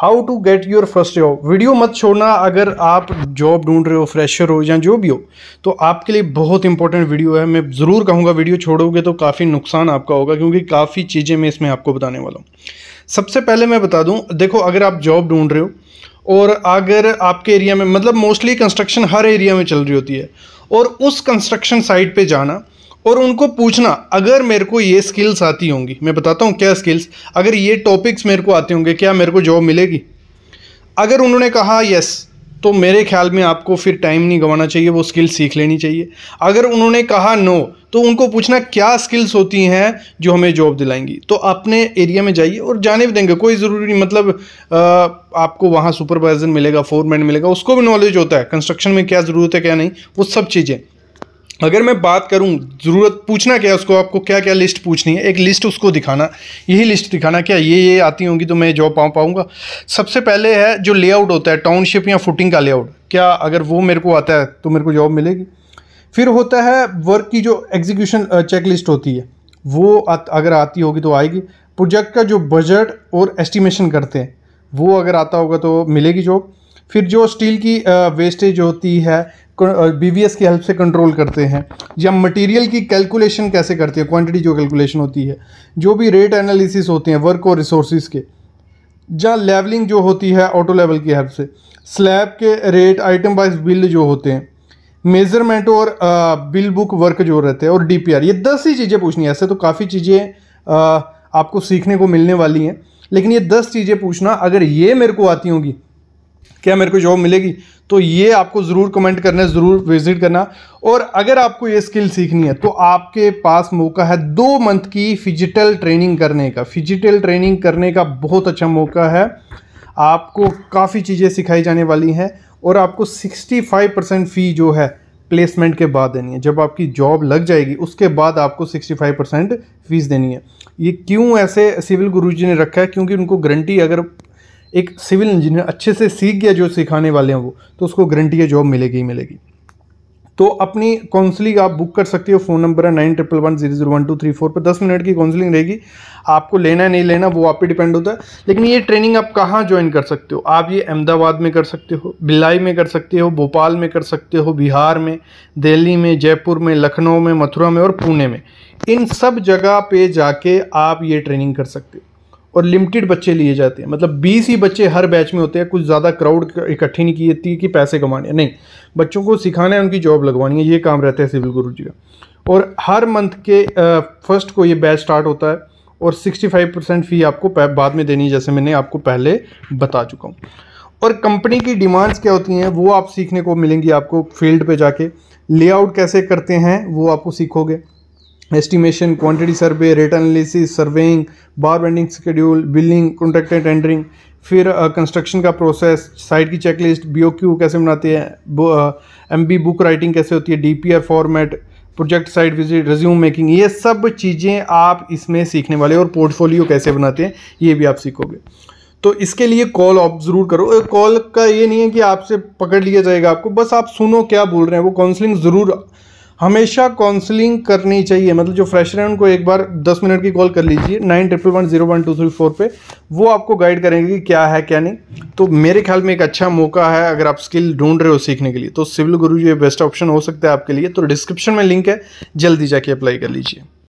how to get your first job video मत छोड़ना अगर आप जॉब ढूंढ रहे हो फ्रेशर हो या जो भी हो तो आपके लिए बहुत इंपॉर्टेंट वीडियो है मैं ज़रूर कहूँगा वीडियो छोड़ोगे तो काफ़ी नुकसान आपका होगा क्योंकि काफ़ी चीज़ें मैं इसमें आपको बताने वाला हूँ सबसे पहले मैं बता दूँ देखो अगर आप जॉब ढूंढ रहे हो और अगर आपके एरिया में मतलब मोस्टली कंस्ट्रक्शन हर एरिया में चल रही होती है और उस कंस्ट्रक्शन साइट पर जाना और उनको पूछना अगर मेरे को ये स्किल्स आती होंगी मैं बताता हूँ क्या स्किल्स अगर ये टॉपिक्स मेरे को आते होंगे क्या मेरे को जॉब मिलेगी अगर उन्होंने कहा यस तो मेरे ख्याल में आपको फिर टाइम नहीं गंवाना चाहिए वो स्किल्स सीख लेनी चाहिए अगर उन्होंने कहा नो तो उनको पूछना क्या स्किल्स होती हैं जो हमें जॉब दिलाएंगी तो अपने एरिया में जाइए और जाने भी देंगे कोई ज़रूरी नहीं मतलब आ, आपको वहाँ सुपरवाइज़र मिलेगा फोरमैन मिलेगा उसको भी नॉलेज होता है कंस्ट्रक्शन में क्या ज़रूरत है क्या नहीं वो सब चीज़ें अगर मैं बात करूं ज़रूरत पूछना क्या है उसको आपको क्या क्या लिस्ट पूछनी है एक लिस्ट उसको दिखाना यही लिस्ट दिखाना क्या ये ये आती होंगी तो मैं जॉब पा पाऊँगा सबसे पहले है जो लेआउट होता है टाउनशिप या फुटिंग का लेआउट क्या अगर वो मेरे को आता है तो मेरे को जॉब मिलेगी फिर होता है वर्क की जो एग्जीक्यूशन चेक लिस्ट होती है वो आत, अगर आती होगी तो आएगी प्रोजेक्ट का जो बजट और एस्टिमेशन करते हैं वो अगर आता होगा तो मिलेगी जॉब फिर जो स्टील की वेस्टेज होती है बी वी एस की हेल्प से कंट्रोल करते हैं या मटेरियल की कैलकुलेशन कैसे करते हैं क्वांटिटी जो कैलकुलेशन होती है जो भी रेट एनालिसिस होते हैं वर्क और रिसोर्स के या लेवलिंग जो होती है ऑटो लेवल की हेल्प से स्लैब के रेट आइटम वाइज बिल जो होते हैं मेज़रमेंट और बिल बुक वर्क जो रहते हैं और डी पी आर ये दस ही चीज़ें पूछनी ऐसे तो काफ़ी चीज़ें आपको सीखने को मिलने वाली हैं लेकिन ये दस चीज़ें पूछना अगर ये मेरे को आती होंगी क्या मेरे को जॉब मिलेगी तो ये आपको ज़रूर कमेंट करना है ज़रूर विजिट करना और अगर आपको ये स्किल सीखनी है तो आपके पास मौका है दो मंथ की फिजिटल ट्रेनिंग करने का फिजिटल ट्रेनिंग करने का बहुत अच्छा मौका है आपको काफ़ी चीज़ें सिखाई जाने वाली हैं और आपको 65 परसेंट फ़ी जो है प्लेसमेंट के बाद देनी है जब आपकी जॉब लग जाएगी उसके बाद आपको 65 परसेंट फीस देनी है ये क्यों ऐसे सिविल गुरुजी ने रखा है क्योंकि उनको गारंटी अगर एक सिविल इंजीनियर अच्छे से सीख गया जो सिखाने वाले हैं वो तो उसको गारंटी है जॉब मिलेगी ही मिलेगी तो अपनी काउंसलिंग आप बुक कर सकते हो फ़ोन नंबर है nine triple one zero zero one two three four पर दस मिनट की काउंसलिंग रहेगी आपको लेना है नहीं लेना वो आप पे डिपेंड होता है लेकिन ये ट्रेनिंग आप कहाँ ज्वाइन कर सकते हो आप ये अहमदाबाद में कर सकते हो भिलाई में कर सकते हो भोपाल में कर सकते हो बिहार में दिल्ली में जयपुर में लखनऊ में मथुरा में और पुणे में इन सब जगह पर जाके आप ये ट्रेनिंग कर सकते हो और लिमिटेड बच्चे लिए जाते हैं मतलब बीस ही बच्चे हर बैच में होते हैं कुछ ज़्यादा क्राउड इकट्ठी नहीं की जाती कि पैसे कमाने नहीं बच्चों को सिखाना है उनकी जॉब लगवानी है ये काम रहता है सिविल गुरु जी का और हर मंथ के फर्स्ट को ये बैच स्टार्ट होता है और 65 परसेंट फ़ी आपको बाद में देनी है जैसे मैंने आपको पहले बता चुका हूँ और कंपनी की डिमांड्स क्या होती हैं वो आप सीखने को मिलेंगी आपको फील्ड पे जाके लेआउट कैसे करते हैं वो आपको सीखोगे estimation quantity survey rate analysis surveying bar bending schedule billing contract and tendering फिर कंस्ट्रक्शन uh, का प्रोसेस साइट की चेकलिस्ट बीओक्यू कैसे बनाते हैं एम बी बुक राइटिंग कैसे होती है DPR format project site visit resume making ये सब चीज़ें आप इसमें सीखने वाले और पोर्टफोलियो कैसे बनाते हैं ये भी आप सीखोगे तो इसके लिए कॉल आप ज़रूर करो कॉल का ये नहीं है कि आपसे पकड़ लिया जाएगा आपको बस आप सुनो क्या बोल रहे हैं वो काउंसलिंग ज़रूर हमेशा काउंसलिंग करनी चाहिए मतलब जो फ्रेशर हैं उनको एक बार दस मिनट की कॉल कर लीजिए nine triple one zero one two three four पर वो आपको गाइड करेंगे कि क्या है क्या नहीं तो मेरे ख्याल में एक अच्छा मौका है अगर आप स्किल ढूंढ रहे हो सीखने के लिए तो सिविल गुरु ये बेस्ट ऑप्शन हो सकता है आपके लिए तो डिस्क्रिप्शन में लिंक है जल्दी जाके अप्लाई कर लीजिए